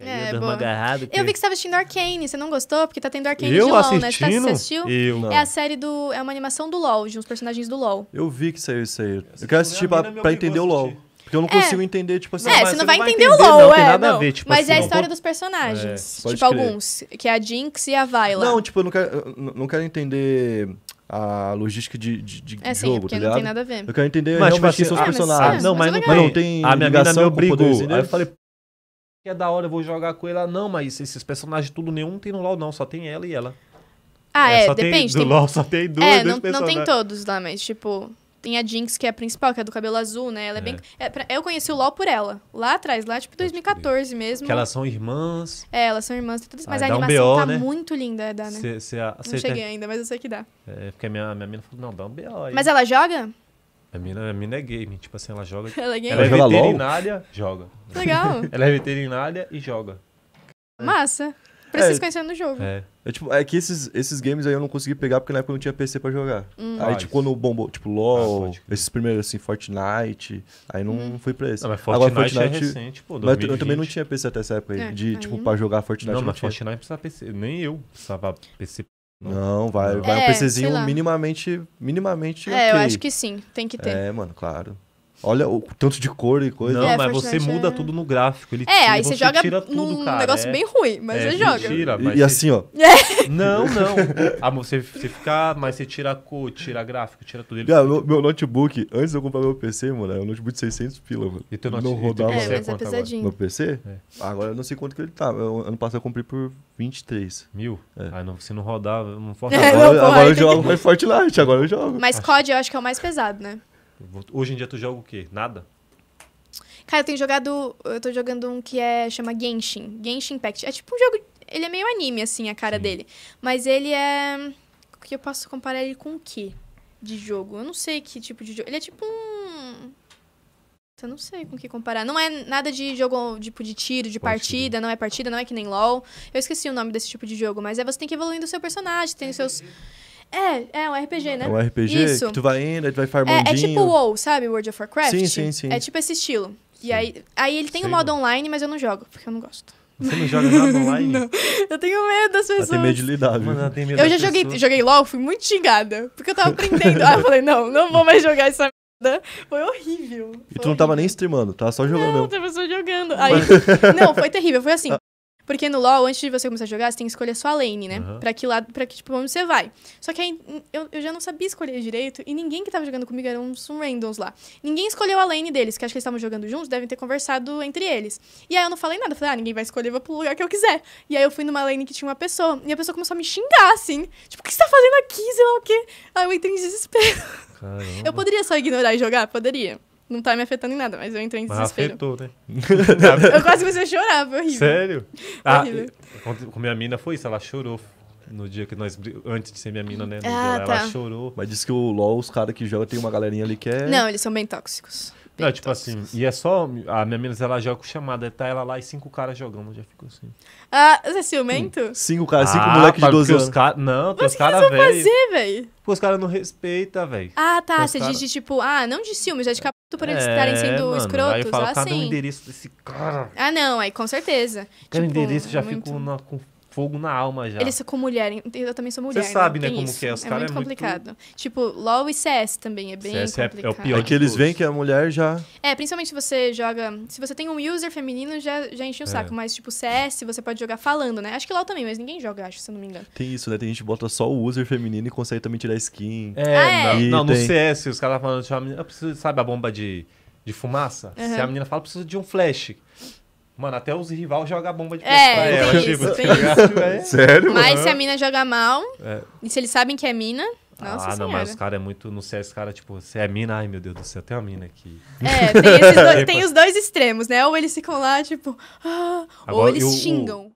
É, eu, agarrado, que... eu vi que você tava assistindo Arcane, você não gostou? Porque tá tendo Arcane de LOL, assistindo? né? Você, tá, você assistiu? Eu. É a série do. É uma animação do LOL, de uns personagens do LOL. Eu vi que saiu isso aí. Eu, eu quero assistir pra, pra entender o LOL. Porque eu não é. consigo é. entender, tipo assim. É, você não vai, vai entender, o LOL, não, é. Tem nada não. a ver, tipo Mas assim, é a assim, história não... dos personagens. É, tipo, crer. alguns. Que é a Jinx e a Viola. Não, tipo, eu não quero, não quero entender a logística de, de, de é, jogo, sim, porque tá ligado? não tem nada a ver. Eu quero entender mas, tipo, assim, são os ah, personagens. não, mas, não, mas não tem. A minha ligação me obrigou. Aí eu falei, é da hora, eu vou jogar com ela. Não, mas esses personagens tudo nenhum tem no LoL, não. Só tem ela e ela. Ah, é, é depende. Tem, do tem... LoL só tem duas, é, não, não tem todos lá, mas tipo... Tem a Jinx, que é a principal, que é do cabelo azul, né? Ela é, é. bem. É, pra... eu conheci o LOL por ela. Lá atrás, lá tipo 2014 mesmo. Que elas são irmãs. É, elas são irmãs. Tudo... Ah, mas a animação um BO, tá né? muito linda, é, dá, né? Cê, cê, não cê cheguei tem... ainda, mas eu sei que dá. É, porque a minha, minha menina falou, não, dá um BO Mas ela joga? A mina, a mina é game, tipo assim, ela joga. Ela é, game? Ela é joga veterinária, LOL? joga. Legal. ela é veterinária e joga. Massa. Precisa é, conhecer no jogo. É. é. tipo, é que esses, esses games aí eu não consegui pegar porque na época eu não tinha PC pra jogar. Hum. Aí, tipo, quando bombou, tipo, LOL, ah, esses primeiros assim, Fortnite, aí não hum. fui pra esse. Não, mas Fortnite, Agora, Fortnite é recente, pô, 2020. Mas eu também não tinha PC até essa época aí, é. de, tipo, aí... pra jogar Fortnite. Não, mas tinha. Fortnite precisava PC, nem eu precisava PC não, vai, vai é, um PCzinho minimamente, minimamente. É, okay. eu acho que sim, tem que ter. É, mano, claro. Olha o tanto de cor e coisa. Não, é, mas você muda é... tudo no gráfico. Ele é, tira, aí você, você joga num tudo, cara, negócio é... bem ruim, mas é, você joga. Tira, mas e, e assim, ó. É. Não, não. Ah, você, você fica. Mas você tira a cor, tira gráfico, tira tudo. Ele meu, meu notebook, antes de eu comprar meu PC, mano, era um notebook de 600 pila, mano. E teu notebook? Não rodava. É, mas é pesadinho. Meu PC? É. Agora eu não sei quanto que ele tá. Eu, ano passado eu comprei por 23. Mil? É. Ah, não, você não rodava, não forte. É, agora, agora eu jogo mais Fortnite, agora eu jogo. Mas COD eu acho que é o mais pesado, né? Hoje em dia tu joga o quê? Nada? Cara, eu tenho jogado. Eu tô jogando um que é. chama Genshin. Genshin Impact. É tipo um jogo. Ele é meio anime, assim, a cara Sim. dele. Mas ele é. O que eu posso comparar ele com o quê? De jogo? Eu não sei que tipo de jogo. Ele é tipo um. Eu não sei com o que comparar. Não é nada de jogo tipo de tiro, de partida, não é partida, não é que nem LOL. Eu esqueci o nome desse tipo de jogo, mas é você tem que evoluir evoluindo o seu personagem, tem os seus. É, é um RPG, é né? É um RPG Isso. que tu vai indo, aí tu vai farmandinho. É, é tipo WoW, sabe? World of Warcraft. Sim, sim, sim. É tipo esse estilo. E aí, aí ele tem o um modo online, mas eu não jogo, porque eu não gosto. Você não joga nada online? não. Eu tenho medo das pessoas. Ela tem medo de lidar, viu? Mano, medo eu já joguei, joguei LOL, fui muito xingada. Porque eu tava aprendendo. ah, eu falei, não, não vou mais jogar essa merda. Foi horrível. Foi e tu horrível. não tava nem streamando, tava só jogando. Não, mesmo. tava só jogando. Aí, não, foi terrível. Foi assim. Porque no LoL, antes de você começar a jogar, você tem que escolher a sua lane, né? Uhum. Pra que lado, pra que tipo, onde você vai. Só que aí eu, eu já não sabia escolher direito e ninguém que tava jogando comigo eram uns randoms lá. Ninguém escolheu a lane deles, que acho que eles estavam jogando juntos, devem ter conversado entre eles. E aí eu não falei nada, falei, ah, ninguém vai escolher, eu vou pro lugar que eu quiser. E aí eu fui numa lane que tinha uma pessoa e a pessoa começou a me xingar, assim. Tipo, o que você tá fazendo aqui? Sei lá o quê. Aí eu entrei em desespero. Caramba. Eu poderia só ignorar e jogar? Poderia não tá me afetando em nada, mas eu entrei em desespero. Mas afetou, né? eu quase comecei a chorar, foi horrível. Sério? Ah, horrível. com minha mina foi isso, ela chorou no dia que nós. Antes de ser minha mina, né? Ah, dia, tá. Ela chorou. Mas diz que o LOL, os caras que jogam, tem uma galerinha ali que é. Não, eles são bem tóxicos. Bem não, tipo assim, tóxicos. assim, e é só. A minha mina, ela joga com chamada, tá ela lá e cinco caras jogando, já ficou assim. Ah, você é ciumento? Hum, cinco caras, cinco ah, moleques de 12 anos. Cara, não, tem os caras velho. fazer, velho? Porque os caras não respeitam, velho. Ah, tá. Você cara... diz de tipo, ah, não de ciúme, já é de é por eles estarem é, sendo mano, escrotos. Aí eu falo, ah, assim. o endereço desse cara? Ah, não, aí com certeza. Quero tipo, endereço, já é muito... fico na, confusão fogo na alma já. Eles são com mulher, eu também sou mulher. Você sabe, né, como isso. que é, os é, é muito é complicado. Muito... Tipo, LoL e CS também é bem CS complicado. É, é, o pior. É que eles veem que a mulher já... É, principalmente se você joga... Se você tem um user feminino, já, já enche o é. saco. Mas, tipo, CS você pode jogar falando, né? Acho que LoL também, mas ninguém joga, acho, se eu não me engano. Tem isso, né? Tem gente que bota só o user feminino e consegue também tirar skin. É, ah, é? não, não no CS os caras falam, tipo, ah, eu preciso, sabe a bomba de, de fumaça? Uhum. Se a menina fala, precisa de um flash... Mano, até os rival jogam bomba de é, pescoço. É, tipo, tá Sério, Mas se a mina jogar mal, é. e se eles sabem que é mina... Nossa ah, senhora. não, mas os caras é muito. No CS, cara, tipo, se é mina, ai meu Deus do céu, tem uma mina aqui. É, tem, dois, tem os dois extremos, né? Ou eles ficam lá, tipo, ah, ou eles eu, xingam. O...